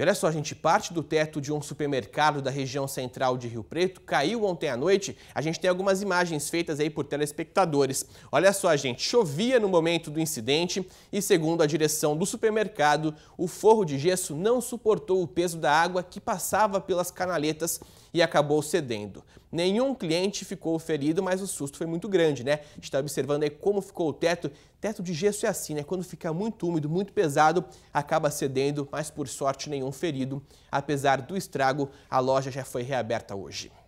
E olha só, a gente, parte do teto de um supermercado da região central de Rio Preto caiu ontem à noite. A gente tem algumas imagens feitas aí por telespectadores. Olha só, gente, chovia no momento do incidente e, segundo a direção do supermercado, o forro de gesso não suportou o peso da água que passava pelas canaletas e acabou cedendo. Nenhum cliente ficou ferido, mas o susto foi muito grande, né? A gente está observando aí como ficou o teto. Teto de gesso é assim, né? Quando fica muito úmido, muito pesado, acaba cedendo, mas por sorte nenhum ferido. Apesar do estrago, a loja já foi reaberta hoje.